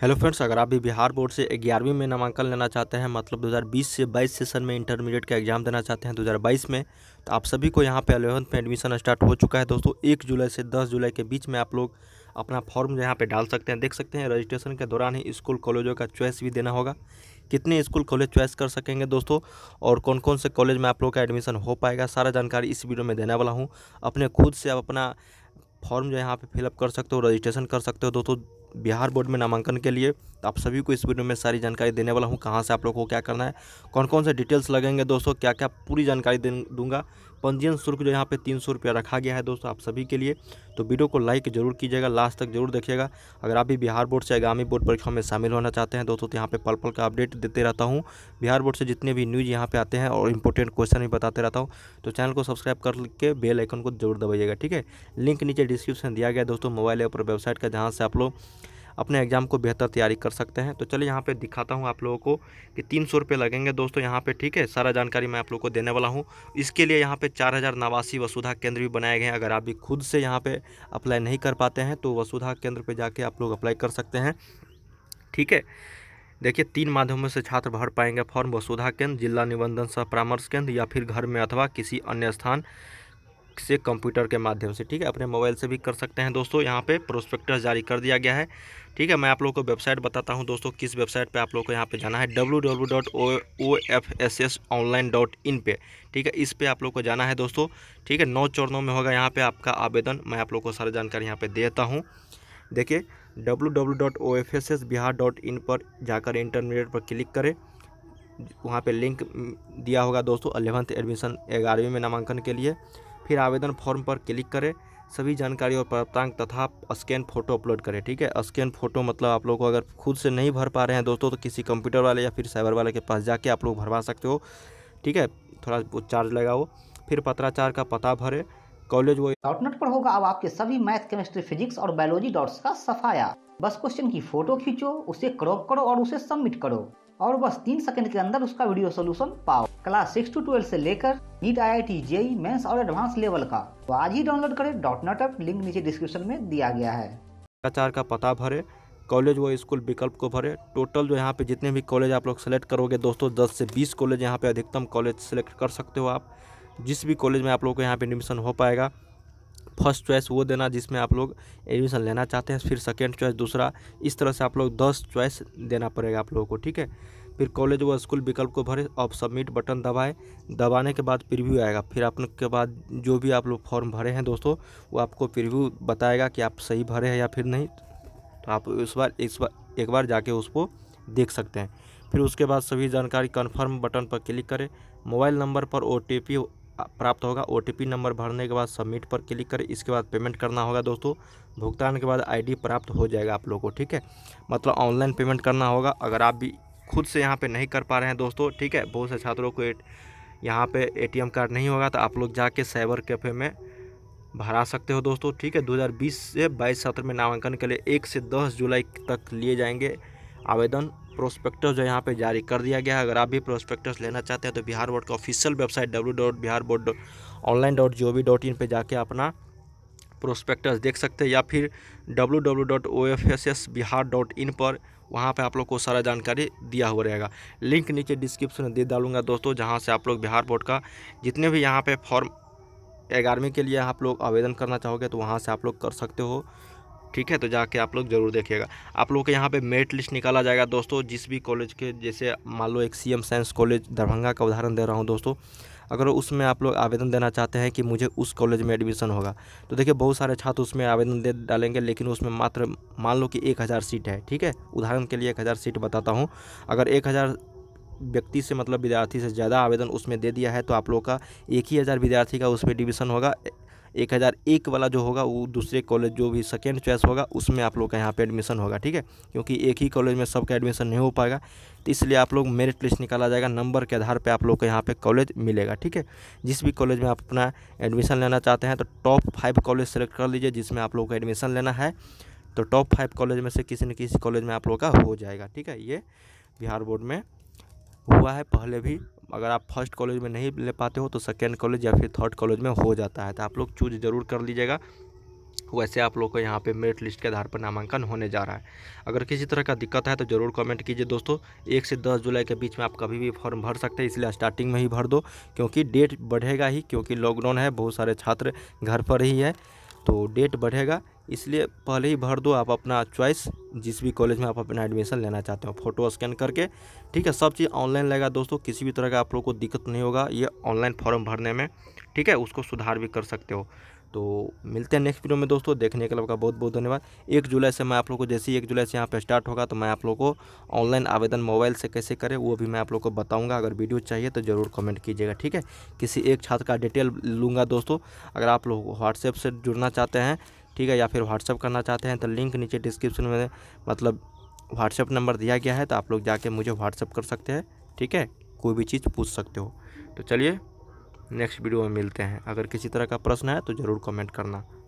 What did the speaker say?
hello friends अगर आप भी बिहार बोर्ड से ग्यारहवीं में नामांकन लेना चाहते हैं मतलब 2020 से 22 सेशन में इंटरमीडिएट का एग्ज़ाम देना चाहते हैं 2022 में तो आप सभी को यहाँ पे अलेवंथ में एडमिशन स्टार्ट हो चुका है दोस्तों एक जुलाई से 10 जुलाई के बीच में आप लोग अपना फॉर्म यहाँ पे डाल सकते हैं देख सकते हैं रजिस्ट्रेशन के दौरान ही स्कूल कॉलेजों का चॉइस भी देना होगा कितने स्कूल कॉलेज चॉइस कर सकेंगे दोस्तों और कौन कौन से कॉलेज में आप लोग का एडमिशन हो पाएगा सारा जानकारी इस वीडियो में देने वाला हूँ अपने खुद से आप अपना फॉर्म जो यहाँ पे फिलअप कर सकते हो रजिस्ट्रेशन कर सकते हो दोस्तों बिहार बोर्ड में नामांकन के लिए तो आप सभी को इस वीडियो में सारी जानकारी देने वाला हूँ कहाँ से आप लोग को क्या करना है कौन कौन से डिटेल्स लगेंगे दोस्तों क्या क्या पूरी जानकारी दूंगा पंजीयन शुल्क जो यहाँ पे तीन सौ रुपया रखा गया है दोस्तों आप सभी के लिए तो वीडियो को लाइक जरूर कीजिएगा लास्ट तक जरूर देखिएगा अगर आप भी बिहार बोर्ड से आगामी बोर्ड परीक्षा में शामिल होना चाहते हैं दोस्तों तो यहाँ पे पल पल का अपडेट देते रहता हूँ बिहार बोर्ड से जितने भी न्यूज़ यहाँ पर आते हैं और इंपॉर्टेंट क्वेश्चन भी बताते रहता हूँ तो चैनल को सब्सक्राइब करके बेल आइकन को जरूर दबाइएगा ठीक है लिंक नीचे डिस्क्रिप्शन दिया गया दोस्तों मोबाइल ऐप और वेबसाइट का जहाँ से आप लोग अपने एग्ज़ाम को बेहतर तैयारी कर सकते हैं तो चलिए यहाँ पे दिखाता हूँ आप लोगों को कि तीन सौ रुपये लगेंगे दोस्तों यहाँ पे ठीक है सारा जानकारी मैं आप लोगों को देने वाला हूँ इसके लिए यहाँ पे चार हज़ार नवासी वसुधा केंद्र भी बनाए गए हैं अगर आप भी खुद से यहाँ पर अप्लाई नहीं कर पाते हैं तो वसुधा केंद्र पर जाके आप लोग अप्लाई कर सकते हैं ठीक है देखिए तीन माध्यमों से छात्र भर पाएंगे फॉर्म वसुधा केंद्र जिला निबंधन सह परामर्श केंद्र या फिर घर में अथवा किसी अन्य स्थान से कंप्यूटर के माध्यम से ठीक है अपने मोबाइल से भी कर सकते हैं दोस्तों यहाँ पे प्रोस्पेक्टस जारी कर दिया गया है ठीक है मैं आप लोगों को वेबसाइट बताता हूँ दोस्तों किस वेबसाइट पे आप लोगों को यहाँ पे जाना है W W dot O F S S online dot in पे ठीक है इस पे आप लोग को जाना है दोस्तों ठीक है नौ चरणों में होगा यहाँ पर आपका आवेदन मैं आप लोग को सारी जानकारी यहाँ पर देता हूँ देखिए W W dot O F S S Bihar dot in पर जाकर इंटरमीडिएट पर क्लिक करें वहाँ पे लिंक दिया होगा दोस्तों अलेवंथ एडमिशन ग्यारहवीं में नामांकन के लिए फिर आवेदन फॉर्म पर क्लिक करें सभी जानकारी और प्राप्तांक तथा स्कैन फोटो अपलोड करें ठीक है स्कैन फोटो मतलब आप लोग को अगर खुद से नहीं भर पा रहे हैं दोस्तों तो किसी कंप्यूटर वाले या फिर साइबर वाले के पास जाके आप लोग भरवा सकते हो ठीक है थोड़ा चार्ज लगाओ फिर पत्राचार का पता भरे कॉलेज वो डॉटनेट पर होगा अब आपके सभी मैथ केमिस्ट्री फिजिक्स और बायोलॉजी डॉट्स का सफाया बस क्वेश्चन की फोटो खींचो उसे क्रॉप करो और उसे सबमिट करो और बस तीन सेकंड के अंदर उसका वीडियो सोल्यूशन पाओ क्लास सिक्स टू ट्वेल्व से लेकर NEET I I T JEE mains और एडवांस लेवल का तो आज ही डाउनलोड करें डॉट नॉट अप लिंक नीचे डिस्क्रिप्शन में दिया गया है भ्रष्टाचार का पता भरे कॉलेज व स्कूल विकल्प को भरे टोटल जो यहाँ पे जितने भी कॉलेज आप लोग सेलेक्ट करोगे दोस्तों दस से बीस कॉलेज यहाँ पे अधिकतम कॉलेज सेलेक्ट कर सकते हो आप जिस भी कॉलेज में आप लोग को यहाँ पे एडमिशन हो पाएगा फर्स्ट चॉइस वो देना जिसमें आप लोग एडमिशन लेना चाहते हैं फिर सेकेंड चॉइस दूसरा इस तरह से आप लोग दस चॉइस देना पड़ेगा आप लोगों को ठीक है फिर कॉलेज व स्कूल विकल्प को भरें और सबमिट बटन दबाएं दबाने के बाद प्रिव्यू आएगा फिर आपने के बाद जो भी आप लोग फॉर्म भरे हैं दोस्तों वो आपको प्रिव्यू बताएगा कि आप सही भरे हैं या फिर नहीं तो आप इस बार इस बार एक बार जाके उसको देख सकते हैं फिर उसके बाद सभी जानकारी कन्फर्म बटन पर क्लिक करें मोबाइल नंबर पर ओ प्राप्त होगा ओ नंबर भरने के बाद सबमिट पर क्लिक करें इसके बाद पेमेंट करना होगा दोस्तों भुगतान के बाद आईडी प्राप्त हो जाएगा आप लोगों को ठीक है मतलब ऑनलाइन पेमेंट करना होगा अगर आप भी खुद से यहाँ पे नहीं कर पा रहे हैं दोस्तों ठीक है बहुत से छात्रों को यहाँ पे एटीएम कार्ड नहीं होगा तो आप लोग जाके साइबर कैफ़े में भरा सकते हो दोस्तों ठीक है 2020 से 22 सत्र में नामांकन के लिए एक से दस जुलाई तक लिए जाएंगे आवेदन प्रोस्पेक्टस जो यहाँ पे जारी कर दिया गया है अगर आप भी प्रोस्पेक्टस लेना चाहते हैं तो बिहार बोर्ड का official website W dot Bihar board online dot G O V dot in पर जाके अपना प्रोस्पेक्टस देख सकते हैं या फिर W W dot O F S S Bihar dot in पर वहाँ पे आप लोग को सारा जानकारी दिया हुआ रहेगा लिंक नीचे डिस्क्रिप्शन में दे डालूंगा दोस्तों जहाँ से आप लोग बिहार बोर्ड का जितने भी यहाँ पर फॉर्म ग्यारहवीं के लिए आप लोग आवेदन करना चाहोगे तो वहाँ से आप लोग कर सकते हो ठीक है तो जाके आप लोग ज़रूर देखिएगा आप लोग के यहाँ पे मेरिट लिस्ट निकाला जाएगा दोस्तों जिस भी कॉलेज के जैसे मान लो एक C M science college Darbhanga का उदाहरण दे रहा हूँ दोस्तों अगर उसमें आप लोग आवेदन देना चाहते हैं कि मुझे उस कॉलेज में एडमिशन होगा तो देखिए बहुत सारे छात्र उसमें आवेदन दे डालेंगे लेकिन उसमें मात्र मान लो कि एक हज़ार सीट है ठीक है उदाहरण के लिए एक हज़ार सीट बताता हूँ अगर एक हज़ार व्यक्ति से मतलब विद्यार्थी से ज़्यादा आवेदन उसमें दे दिया है तो आप लोग का एक ही हज़ार विद्यार्थी का उसमें एडमिशन होगा एक हज़ार एक वाला जो होगा वो दूसरे कॉलेज जो भी सेकेंड चॉइस होगा उसमें आप लोग का यहाँ पर एडमिशन होगा ठीक है क्योंकि एक ही कॉलेज में सबका एडमिशन नहीं हो पाएगा तो इसलिए आप लोग मेरिट लिस्ट निकाला जाएगा नंबर के आधार पर आप लोग को यहाँ पर कॉलेज मिलेगा ठीक है जिस भी कॉलेज में आप अपना एडमिशन लेना चाहते हैं तो टॉप फाइव कॉलेज सेलेक्ट कर लीजिए जिसमें आप लोग का एडमिशन लेना है तो टॉप फाइव कॉलेज में से किसी न किसी कॉलेज में आप लोग का हो जाएगा ठीक है ये बिहार बोर्ड में हुआ है पहले भी अगर आप फर्स्ट कॉलेज में नहीं ले पाते हो तो सेकेंड कॉलेज या फिर थर्ड कॉलेज में हो जाता है तो आप लोग चूज ज़रूर कर लीजिएगा वैसे आप लोग को यहाँ पे मेरिट लिस्ट के आधार पर नामांकन होने जा रहा है अगर किसी तरह का दिक्कत है तो ज़रूर कमेंट कीजिए दोस्तों एक से दस जुलाई के बीच में आप कभी भी फॉर्म भर सकते हैं इसलिए स्टार्टिंग में ही भर दो क्योंकि डेट बढ़ेगा ही क्योंकि लॉकडाउन है बहुत सारे छात्र घर पर ही है तो डेट बढ़ेगा इसलिए पहले ही भर दो आप अपना चॉइस जिस भी कॉलेज में आप अपना एडमिशन लेना चाहते हो फोटो स्कैन करके ठीक है सब चीज़ ऑनलाइन लगेगा दोस्तों किसी भी तरह का आप लोग को दिक्कत नहीं होगा ये ऑनलाइन फॉर्म भरने में ठीक है उसको सुधार भी कर सकते हो तो मिलते हैं नेक्स्ट वीडियो में दोस्तों देखने के लिए आपका बहुत बहुत धन्यवाद एक जुलाई से मैं आप लोग को जैसे ही एक जुलाई से यहाँ पे स्टार्ट होगा तो मैं आप लोग को ऑनलाइन आवेदन मोबाइल से कैसे करें वो भी मैं आप लोग को बताऊंगा अगर वीडियो चाहिए तो ज़रूर कमेंट कीजिएगा ठीक है किसी एक छात्र का डिटेल लूँगा दोस्तों अगर आप लोग व्हाट्सएप से जुड़ना चाहते हैं ठीक है या फिर व्हाट्सअप करना चाहते हैं तो लिंक नीचे डिस्क्रिप्शन में मतलब व्हाट्सअप नंबर दिया गया है तो आप लोग जाके मुझे व्हाट्सअप कर सकते हैं ठीक है कोई भी चीज़ पूछ सकते हो तो चलिए नेक्स्ट वीडियो में मिलते हैं अगर किसी तरह का प्रश्न है तो ज़रूर कमेंट करना